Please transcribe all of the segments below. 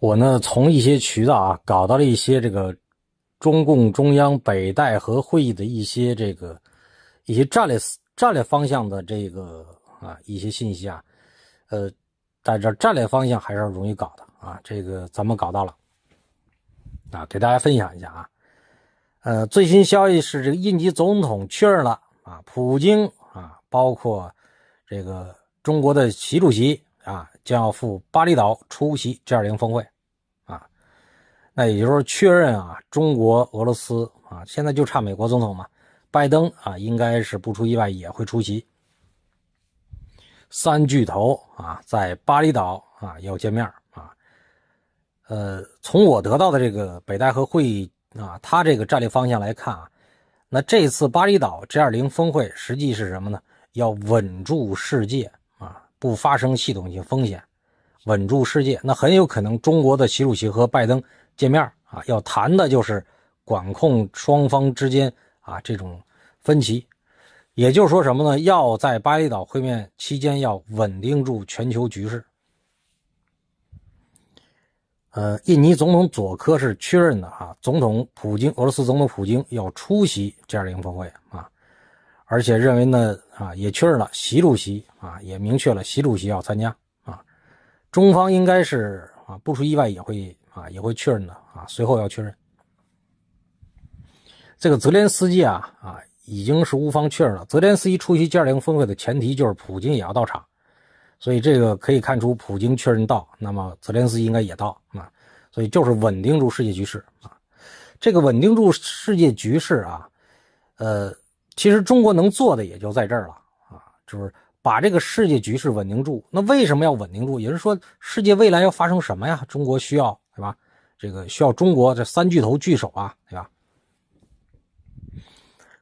我呢，从一些渠道啊，搞到了一些这个中共中央北戴河会议的一些这个一些战略战略方向的这个啊一些信息啊，呃，但这战略方向还是容易搞的啊，这个咱们搞到了啊，给大家分享一下啊，呃，最新消息是这个印尼总统确认了啊，普京啊，包括这个中国的习主席。啊，将要赴巴厘岛出席 G20 峰会，啊，那也就是说确认啊，中国、俄罗斯啊，现在就差美国总统嘛，拜登啊，应该是不出意外也会出席。三巨头啊，在巴厘岛啊要见面啊，呃，从我得到的这个北戴河会议啊，他这个战略方向来看啊，那这次巴厘岛 G20 峰会实际是什么呢？要稳住世界。不发生系统性风险，稳住世界，那很有可能中国的习主席和拜登见面啊，要谈的就是管控双方之间啊这种分歧，也就是说什么呢？要在巴厘岛会面期间要稳定住全球局势。呃，印尼总统佐科是确认的啊，总统普京，俄罗斯总统普京要出席 G20 峰会啊，而且认为呢。啊，也确认了习主席啊，也明确了习主席要参加啊。中方应该是啊，不出意外也会啊，也会确认的啊。随后要确认这个泽连斯基啊啊，已经是乌方确认了泽连斯基出席 G 二零峰会的前提就是普京也要到场，所以这个可以看出，普京确认到，那么泽连斯基应该也到啊，所以就是稳定住世界局势啊。这个稳定住世界局势啊，呃。其实中国能做的也就在这儿了啊，就是把这个世界局势稳定住。那为什么要稳定住？也是说，世界未来要发生什么呀？中国需要是吧？这个需要中国这三巨头聚首啊，对吧？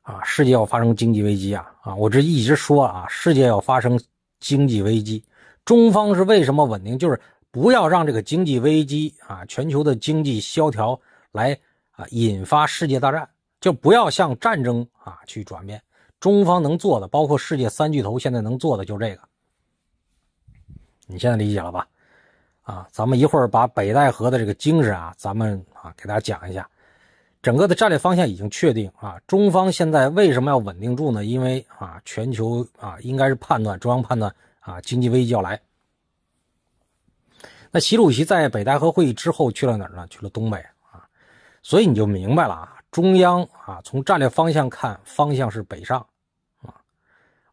啊，世界要发生经济危机啊！啊，我这一直说啊，世界要发生经济危机，中方是为什么稳定？就是不要让这个经济危机啊，全球的经济萧条来啊引发世界大战，就不要像战争。啊，去转变，中方能做的，包括世界三巨头现在能做的，就这个。你现在理解了吧？啊，咱们一会儿把北戴河的这个精神啊，咱们啊给大家讲一下。整个的战略方向已经确定啊，中方现在为什么要稳定住呢？因为啊，全球啊，应该是判断，中央判断啊，经济危机要来。那习主席在北戴河会议之后去了哪儿呢？去了东北啊，所以你就明白了啊。中央啊，从战略方向看，方向是北上，啊，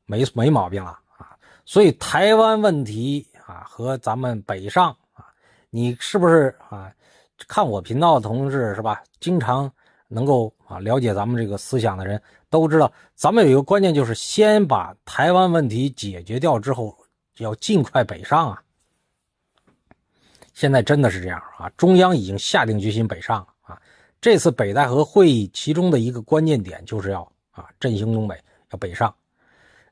没没毛病了啊。所以台湾问题啊和咱们北上啊，你是不是啊？看我频道的同志是吧？经常能够啊了解咱们这个思想的人都知道，咱们有一个关键就是先把台湾问题解决掉之后，要尽快北上啊。现在真的是这样啊，中央已经下定决心北上了。这次北戴河会议其中的一个关键点就是要啊振兴东北，要北上。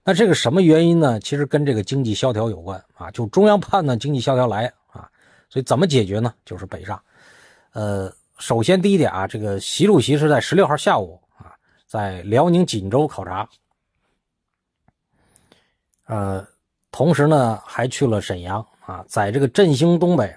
那这个什么原因呢？其实跟这个经济萧条有关啊。就中央判断经济萧条来啊，所以怎么解决呢？就是北上。呃，首先第一点啊，这个习主席是在十六号下午啊，在辽宁锦州考察。呃，同时呢还去了沈阳啊，在这个振兴东北。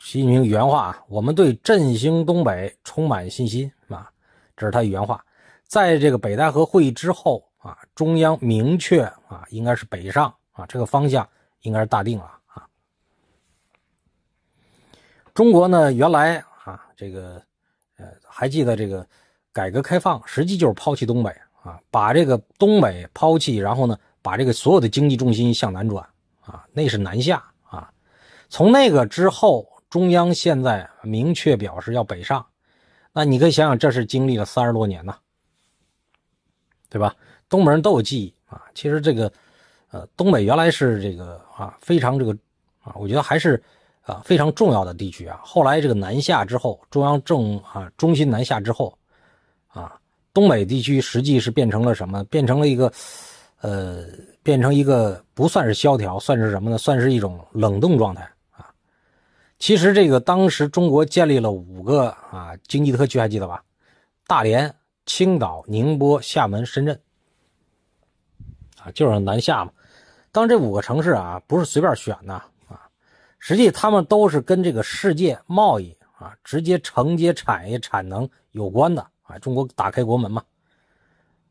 习近平原话啊，我们对振兴东北充满信心啊，这是他原话。在这个北戴河会议之后啊，中央明确啊，应该是北上啊，这个方向应该是大定了啊。中国呢，原来啊，这个呃，还记得这个改革开放，实际就是抛弃东北啊，把这个东北抛弃，然后呢，把这个所有的经济重心向南转啊，那是南下啊。从那个之后。中央现在明确表示要北上，那你可以想想，这是经历了三十多年呐，对吧？东北人都有记忆啊。其实这个，呃，东北原来是这个啊，非常这个啊，我觉得还是啊非常重要的地区啊。后来这个南下之后，中央政啊中心南下之后，啊，东北地区实际是变成了什么？变成了一个，呃，变成一个不算是萧条，算是什么呢？算是一种冷冻状态。其实这个当时中国建立了五个啊经济特区，还记得吧？大连、青岛、宁波、厦门、深圳，啊，就是南下嘛。当然，这五个城市啊不是随便选的啊，实际他们都是跟这个世界贸易啊直接承接产业产能有关的啊。中国打开国门嘛，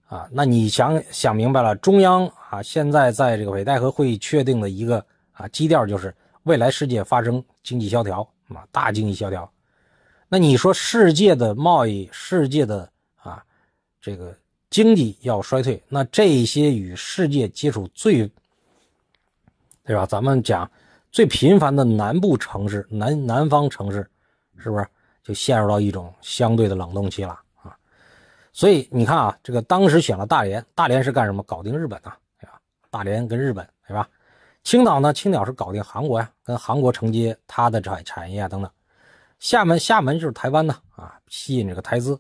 啊，那你想想明白了，中央啊现在在这个北戴河会议确定的一个啊基调就是。未来世界发生经济萧条啊，大经济萧条，那你说世界的贸易、世界的啊这个经济要衰退，那这些与世界接触最对吧？咱们讲最频繁的南部城市、南南方城市，是不是就陷入到一种相对的冷冻期了所以你看啊，这个当时选了大连，大连是干什么？搞定日本呢，对吧？大连跟日本，对吧？青岛呢？青岛是搞定韩国呀，跟韩国承接它的产产业啊等等。厦门，厦门就是台湾呢，啊，吸引这个台资。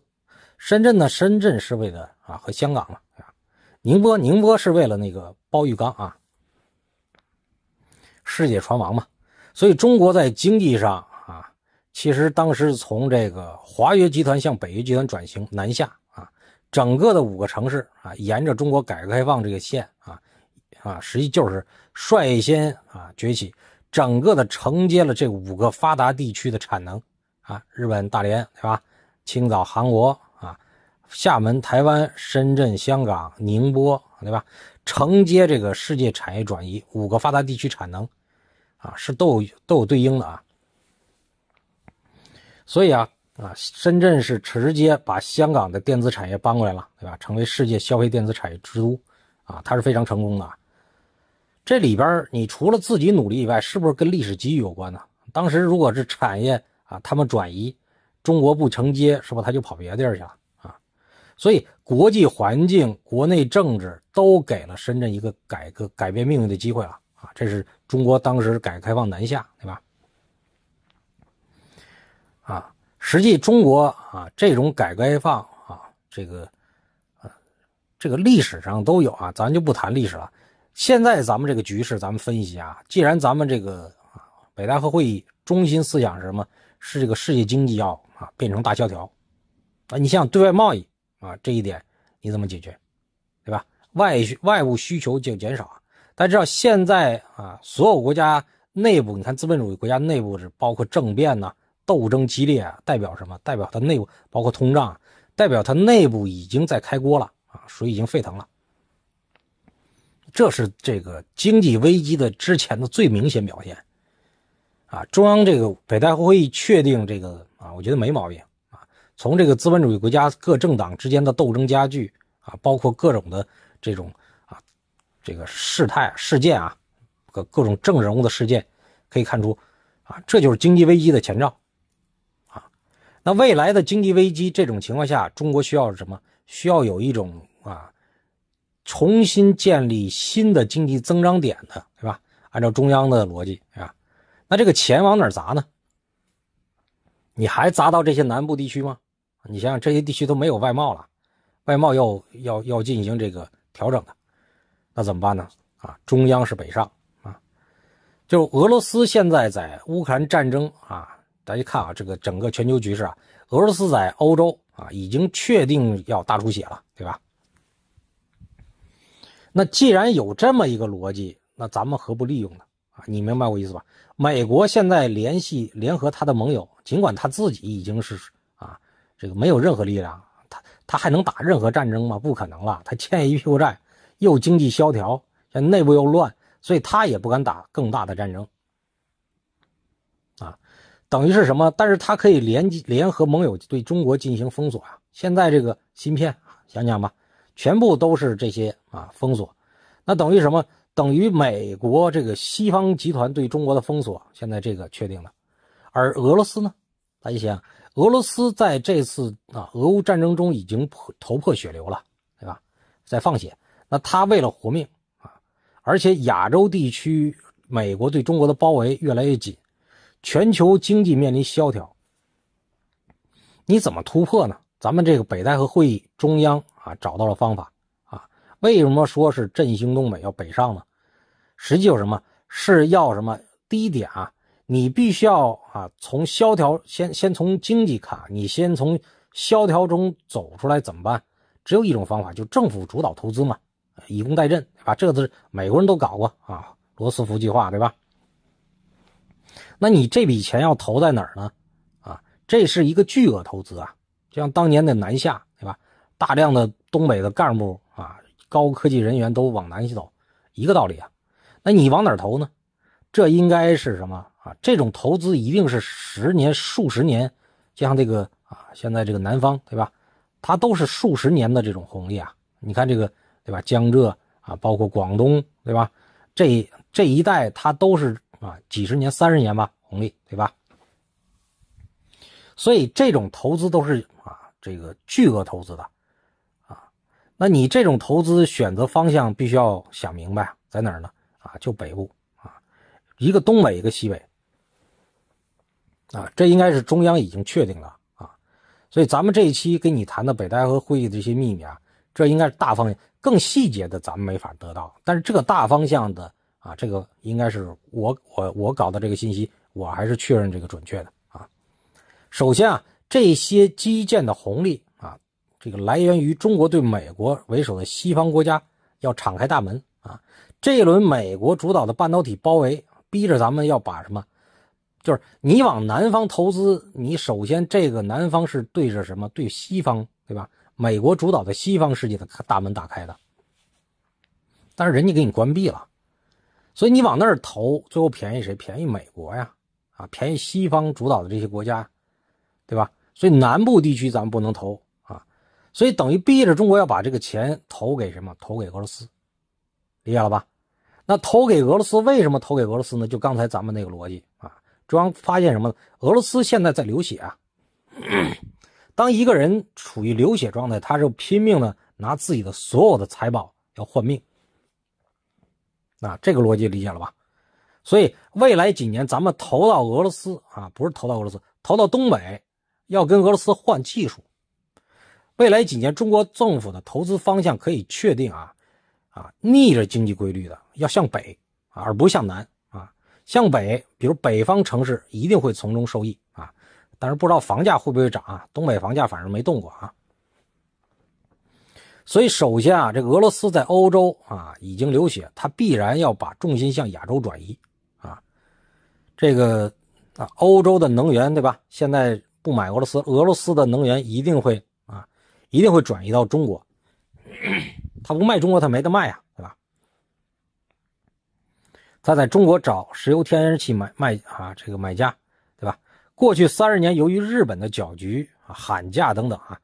深圳呢？深圳是为了啊和香港嘛。宁波，宁波是为了那个包玉刚啊，世界船王嘛。所以中国在经济上啊，其实当时从这个华约集团向北约集团转型南下啊，整个的五个城市啊，沿着中国改革开放这个线啊。啊，实际就是率先啊崛起，整个的承接了这五个发达地区的产能啊，日本大连对吧？青岛、韩国啊，厦门、台湾、深圳、香港、宁波对吧？承接这个世界产业转移，五个发达地区产能啊，是都有都有对应的啊。所以啊啊，深圳是直接把香港的电子产业搬过来了，对吧？成为世界消费电子产业之都啊，它是非常成功的。这里边你除了自己努力以外，是不是跟历史机遇有关呢？当时如果是产业啊，他们转移，中国不承接，是不他就跑别的地儿去了啊？所以国际环境、国内政治都给了深圳一个改革、改变命运的机会了啊！这是中国当时改革开放南下，对吧？啊，实际中国啊，这种改革开放啊，这个啊，这个历史上都有啊，咱就不谈历史了。现在咱们这个局势，咱们分析啊，既然咱们这个啊，北戴河会议中心思想是什么？是这个世界经济要啊变成大萧条，啊，你像对外贸易啊这一点你怎么解决，对吧？外需外部需求就减少。大家知道现在啊，所有国家内部，你看资本主义国家内部是包括政变呐，斗争激烈啊，代表什么？代表它内部包括通胀，代表它内部已经在开锅了啊，水已经沸腾了。这是这个经济危机的之前的最明显表现，啊，中央这个北戴河会议确定这个啊，我觉得没毛病啊。从这个资本主义国家各政党之间的斗争加剧啊，包括各种的这种啊，这个事态事件啊，各各种政治人物的事件可以看出，啊，这就是经济危机的前兆，啊，那未来的经济危机这种情况下，中国需要什么？需要有一种啊。重新建立新的经济增长点的，对吧？按照中央的逻辑，对吧？那这个钱往哪砸呢？你还砸到这些南部地区吗？你想想，这些地区都没有外贸了，外贸要要要进行这个调整的，那怎么办呢？啊，中央是北上啊，就俄罗斯现在在乌克兰战争啊，大家看啊，这个整个全球局势啊，俄罗斯在欧洲啊已经确定要大出血了，对吧？那既然有这么一个逻辑，那咱们何不利用呢？啊，你明白我意思吧？美国现在联系联合他的盟友，尽管他自己已经是啊，这个没有任何力量，他他还能打任何战争吗？不可能了，他欠一屁股债，又经济萧条，现在内部又乱，所以他也不敢打更大的战争。啊，等于是什么？但是他可以联联合盟友对中国进行封锁啊。现在这个芯片想想吧。全部都是这些啊，封锁，那等于什么？等于美国这个西方集团对中国的封锁，现在这个确定了。而俄罗斯呢？大家想，俄罗斯在这次啊俄乌战争中已经破头破血流了，对吧？在放血。那他为了活命啊，而且亚洲地区美国对中国的包围越来越紧，全球经济面临萧条，你怎么突破呢？咱们这个北戴河会议，中央啊找到了方法啊。为什么说是振兴东北要北上呢？实际有什么是要什么？第一点啊，你必须要啊，从萧条先先从经济看，你先从萧条中走出来怎么办？只有一种方法，就政府主导投资嘛，以工代赈啊。这个是美国人都搞过啊，罗斯福计划对吧？那你这笔钱要投在哪儿呢？啊，这是一个巨额投资啊。像当年的南下，对吧？大量的东北的干部啊，高科技人员都往南去走，一个道理啊。那你往哪投呢？这应该是什么啊？这种投资一定是十年、数十年。像这个啊，现在这个南方，对吧？它都是数十年的这种红利啊。你看这个，对吧？江浙啊，包括广东，对吧？这这一带它都是啊，几十年、三十年吧红利，对吧？所以这种投资都是啊，这个巨额投资的，啊，那你这种投资选择方向必须要想明白在哪儿呢？啊，就北部啊，一个东北，一个西北，啊，这应该是中央已经确定了啊。所以咱们这一期跟你谈的北戴河会议的一些秘密啊，这应该是大方向，更细节的咱们没法得到，但是这个大方向的啊，这个应该是我我我搞的这个信息，我还是确认这个准确的。首先啊，这些基建的红利啊，这个来源于中国对美国为首的西方国家要敞开大门啊。这一轮美国主导的半导体包围，逼着咱们要把什么？就是你往南方投资，你首先这个南方是对着什么？对西方，对吧？美国主导的西方世界的大门打开的，但是人家给你关闭了，所以你往那儿投，最后便宜谁？便宜美国呀，啊，便宜西方主导的这些国家。对吧？所以南部地区咱们不能投啊，所以等于逼着中国要把这个钱投给什么？投给俄罗斯，理解了吧？那投给俄罗斯为什么投给俄罗斯呢？就刚才咱们那个逻辑啊，中央发现什么俄罗斯现在在流血啊，当一个人处于流血状态，他就拼命的拿自己的所有的财宝要换命，那这个逻辑理解了吧？所以未来几年咱们投到俄罗斯啊，不是投到俄罗斯，投到东北。要跟俄罗斯换技术，未来几年中国政府的投资方向可以确定啊，啊，逆着经济规律的，要向北，而不向南啊，向北，比如北方城市一定会从中受益啊，但是不知道房价会不会涨啊，东北房价反正没动过啊，所以首先啊，这俄罗斯在欧洲啊已经流血，它必然要把重心向亚洲转移啊，这个啊，欧洲的能源对吧，现在。不买俄罗斯，俄罗斯的能源一定会啊，一定会转移到中国。他不卖中国，他没得卖呀，对吧？他在中国找石油天然气买卖啊，这个买家，对吧？过去三十年，由于日本的搅局啊、喊价等等啊，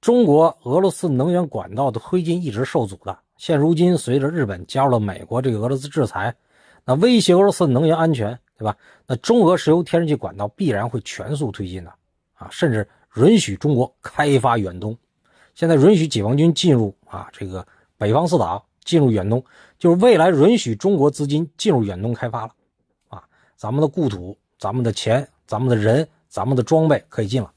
中国俄罗斯能源管道的推进一直受阻的。现如今，随着日本加入了美国这个俄罗斯制裁，那威胁俄罗斯能源安全，对吧？那中俄石油天然气管道必然会全速推进的。啊，甚至允许中国开发远东，现在允许解放军进入啊，这个北方四岛进入远东，就是未来允许中国资金进入远东开发了，啊，咱们的故土，咱们的钱，咱们的人，咱们的装备可以进了，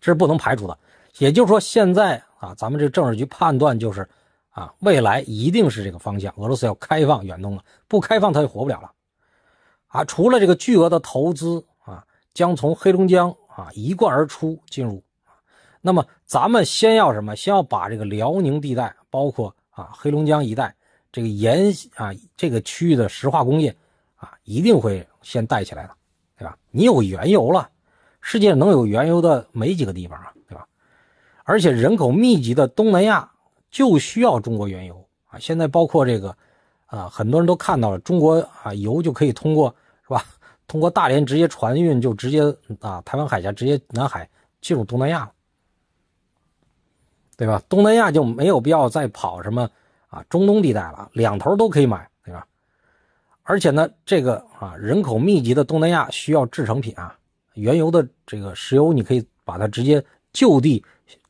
这是不能排除的。也就是说，现在啊，咱们这政治局判断就是，啊，未来一定是这个方向，俄罗斯要开放远东了，不开放它就活不了了，啊，除了这个巨额的投资。将从黑龙江啊一贯而出进入，那么咱们先要什么？先要把这个辽宁地带，包括啊黑龙江一带这个沿啊这个区域的石化工业啊，一定会先带起来的，对吧？你有原油了，世界上能有原油的没几个地方啊，对吧？而且人口密集的东南亚就需要中国原油啊。现在包括这个啊，很多人都看到了，中国啊油就可以通过是吧？通过大连直接船运就直接啊，台湾海峡直接南海进入东南亚，对吧？东南亚就没有必要再跑什么啊中东地带了，两头都可以买，对吧？而且呢，这个啊人口密集的东南亚需要制成品啊，原油的这个石油你可以把它直接就地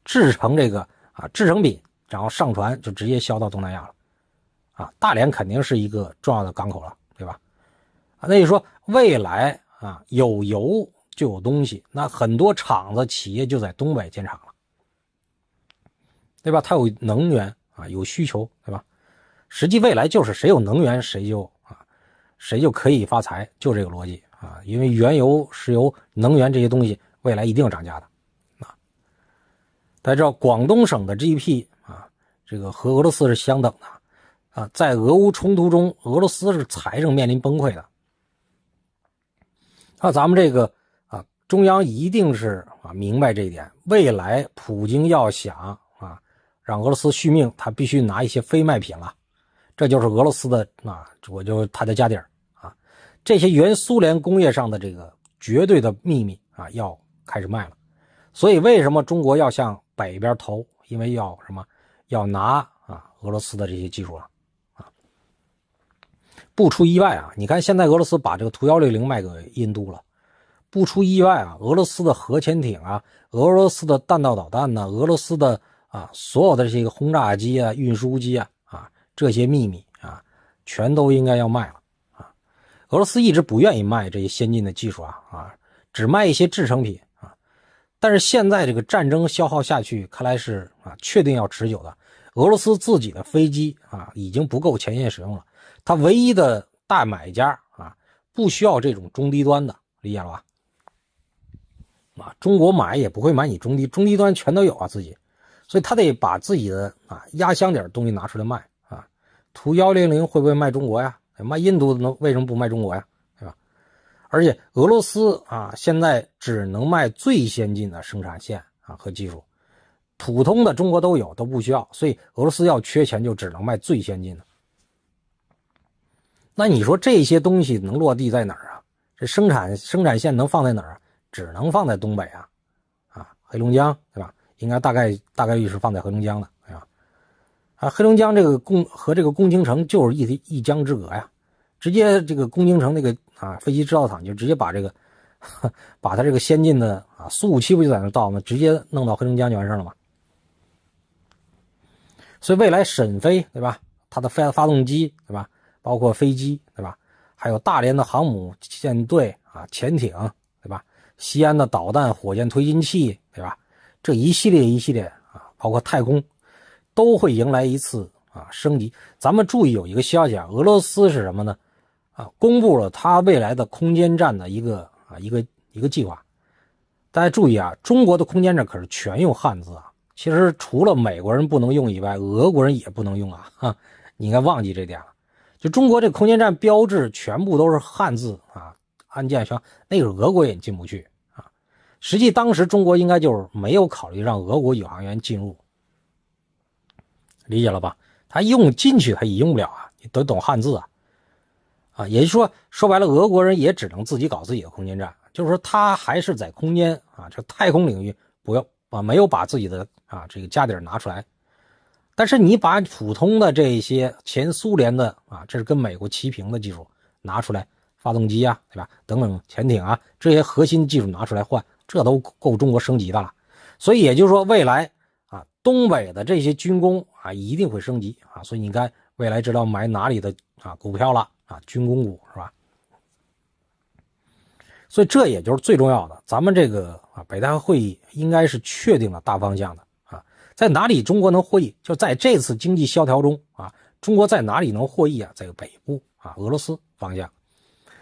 制成这个啊制成品，然后上船就直接销到东南亚了，啊，大连肯定是一个重要的港口了。那你说未来啊，有油就有东西，那很多厂子企业就在东北建厂了，对吧？它有能源啊，有需求，对吧？实际未来就是谁有能源，谁就啊，谁就可以发财，就这个逻辑啊。因为原油、石油、能源这些东西未来一定涨价的啊。大家知道广东省的 GDP 啊，这个和俄罗斯是相等的啊，在俄乌冲突中，俄罗斯是财政面临崩溃的。那咱们这个啊，中央一定是啊明白这一点。未来普京要想啊让俄罗斯续命，他必须拿一些非卖品了。这就是俄罗斯的啊，我就他的家底儿啊，这些原苏联工业上的这个绝对的秘密啊，要开始卖了。所以为什么中国要向北边投？因为要什么？要拿啊俄罗斯的这些技术。不出意外啊，你看现在俄罗斯把这个图幺六零卖给印度了。不出意外啊，俄罗斯的核潜艇啊，俄罗斯的弹道导弹呢，俄罗斯的啊，所有的这些个轰炸机啊、运输机啊啊，这些秘密啊，全都应该要卖了啊。俄罗斯一直不愿意卖这些先进的技术啊啊，只卖一些制成品啊。但是现在这个战争消耗下去，看来是啊，确定要持久的。俄罗斯自己的飞机啊，已经不够前线使用了。他唯一的大买家啊，不需要这种中低端的，理解了吧？啊，中国买也不会买你中低中低端全都有啊自己，所以他得把自己的啊压箱底儿东西拿出来卖啊。图幺零零会不会卖中国呀？卖印度能为什么不卖中国呀？对吧？而且俄罗斯啊，现在只能卖最先进的生产线啊和技术，普通的中国都有，都不需要，所以俄罗斯要缺钱就只能卖最先进的。那你说这些东西能落地在哪儿啊？这生产生产线能放在哪儿啊？只能放在东北啊，啊，黑龙江对吧？应该大概大概率是放在黑龙江的对吧？啊，黑龙江这个共和这个共青城就是一一江之隔呀，直接这个共青城那个啊飞机制造厂就直接把这个，把他这个先进的啊苏五七不就在那造吗？直接弄到黑龙江就完事了嘛。所以未来沈飞对吧？它的发发动机对吧？包括飞机对吧？还有大连的航母舰队啊，潜艇对吧？西安的导弹火箭推进器对吧？这一系列一系列啊，包括太空，都会迎来一次啊升级。咱们注意有一个消息啊，俄罗斯是什么呢？啊，公布了他未来的空间站的一个啊一个一个计划。大家注意啊，中国的空间站可是全用汉字啊。其实除了美国人不能用以外，俄国人也不能用啊。哈，你应该忘记这点了。就中国这空间站标志全部都是汉字啊，按键上，那个俄国也进不去啊。实际当时中国应该就是没有考虑让俄国宇航员进入，理解了吧？他用进去他也用不了啊，你都懂汉字啊，啊，也就是说说白了，俄国人也只能自己搞自己的空间站，就是说他还是在空间啊，这太空领域不要啊，没有把自己的啊这个家底拿出来。但是你把普通的这些前苏联的啊，这是跟美国齐平的技术拿出来，发动机呀，对吧？等等，潜艇啊这些核心技术拿出来换，这都够中国升级的了。所以也就是说，未来啊，东北的这些军工啊一定会升级啊。所以你该未来知道买哪里的啊股票了啊，军工股是吧？所以这也就是最重要的，咱们这个啊，北戴河会议应该是确定了大方向的。在哪里中国能获益？就在这次经济萧条中啊！中国在哪里能获益啊？在北部啊，俄罗斯方向。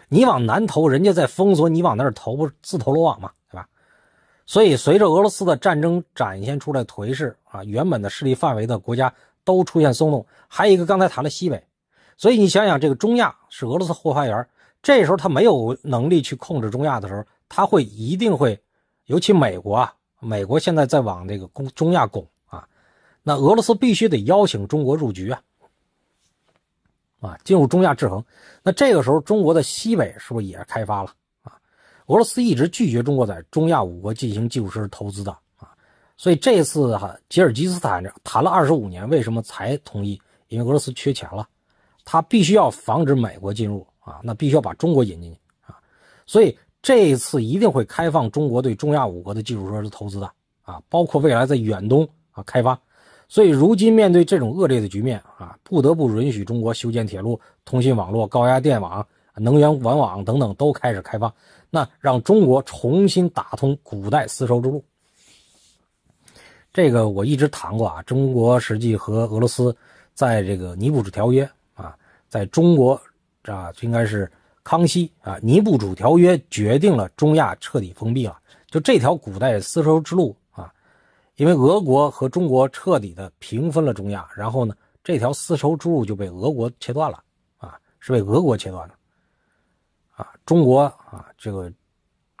你往南投，人家在封锁你，往那儿投不自投罗网嘛，对吧？所以随着俄罗斯的战争展现出来颓势啊，原本的势力范围的国家都出现松动。还有一个刚才谈了西北，所以你想想，这个中亚是俄罗斯后花园，这时候他没有能力去控制中亚的时候，他会一定会，尤其美国啊，美国现在在往这个中亚拱。那俄罗斯必须得邀请中国入局啊，啊，进入中亚制衡。那这个时候，中国的西北是不是也开发了啊？俄罗斯一直拒绝中国在中亚五国进行基础设施投资的啊，所以这次哈吉尔吉斯坦谈了二十五年，为什么才同意？因为俄罗斯缺钱了，他必须要防止美国进入啊，那必须要把中国引进去啊，所以这一次一定会开放中国对中亚五国的基础设施投资的啊，包括未来在远东啊开发。所以，如今面对这种恶劣的局面啊，不得不允许中国修建铁路、通信网络、高压电网、能源管网等等都开始开放，那让中国重新打通古代丝绸之路。这个我一直谈过啊，中国实际和俄罗斯在这个《尼布楚条约》啊，在中国啊，应该是康熙啊，《尼布楚条约》决定了中亚彻底封闭了，就这条古代丝绸之路。因为俄国和中国彻底的平分了中亚，然后呢，这条丝绸之路就被俄国切断了啊，是被俄国切断的啊。中国啊，这个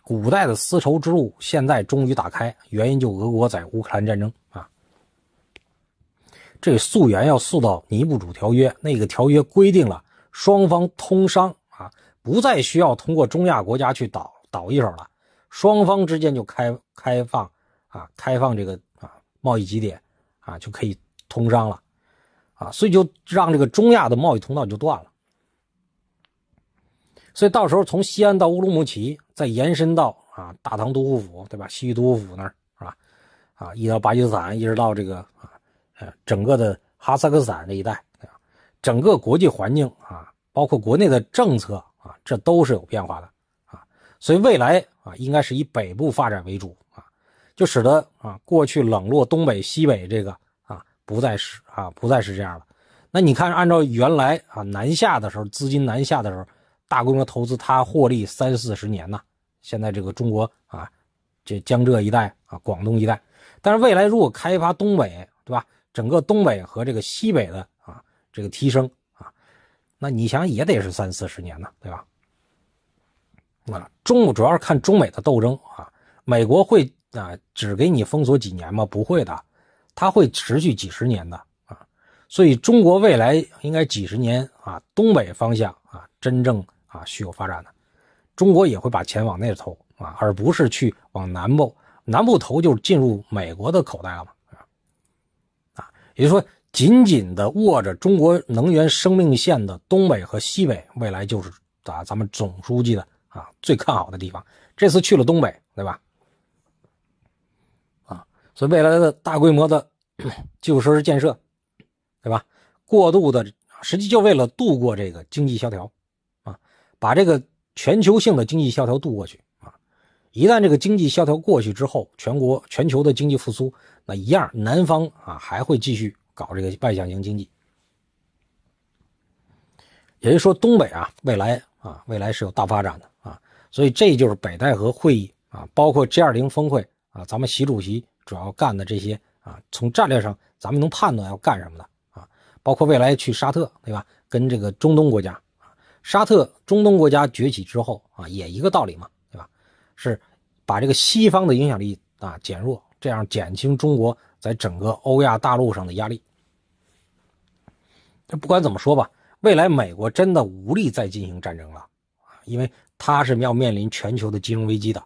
古代的丝绸之路现在终于打开，原因就俄国在乌克兰战争啊。这溯源要溯到《尼布楚条约》，那个条约规定了双方通商啊，不再需要通过中亚国家去倒倒一手了，双方之间就开开放。啊，开放这个啊贸易极点，啊就可以通商了，啊，所以就让这个中亚的贸易通道就断了。所以到时候从西安到乌鲁木齐，再延伸到啊大唐都护府，对吧？西域都护府那儿是吧？啊，一直到巴基斯坦，一直到这个啊，呃，整个的哈萨克斯坦那一带，整个国际环境啊，包括国内的政策啊，这都是有变化的啊。所以未来啊，应该是以北部发展为主。就使得啊，过去冷落东北西北这个啊，不再是啊，不再是这样了。那你看，按照原来啊，南下的时候，资金南下的时候，大规模投资，它获利三四十年呢。现在这个中国啊，这江浙一带啊，广东一带，但是未来如果开发东北，对吧？整个东北和这个西北的啊，这个提升啊，那你想也得是三四十年呢，对吧？啊，中主要是看中美的斗争啊，美国会。啊，只给你封锁几年吗？不会的，它会持续几十年的啊。所以中国未来应该几十年啊，东北方向啊，真正啊需要发展的，中国也会把钱往那投啊，而不是去往南部。南部投就进入美国的口袋了嘛啊，也就是说，紧紧的握着中国能源生命线的东北和西北，未来就是啊咱们总书记的啊最看好的地方。这次去了东北，对吧？所以未来的大规模的基础设施建设，对吧？过度的，实际就为了度过这个经济萧条，啊，把这个全球性的经济萧条渡过去啊。一旦这个经济萧条过去之后，全国、全球的经济复苏，那一样，南方啊还会继续搞这个外向型经济。也就是说，东北啊，未来啊，未来是有大发展的啊。所以这就是北戴河会议啊，包括 G20 峰会啊，咱们习主席。主要干的这些啊，从战略上咱们能判断要干什么的啊，包括未来去沙特对吧？跟这个中东国家啊，沙特中东国家崛起之后啊，也一个道理嘛，对吧？是把这个西方的影响力啊减弱，这样减轻中国在整个欧亚大陆上的压力。这不管怎么说吧，未来美国真的无力再进行战争了啊，因为它是要面临全球的金融危机的。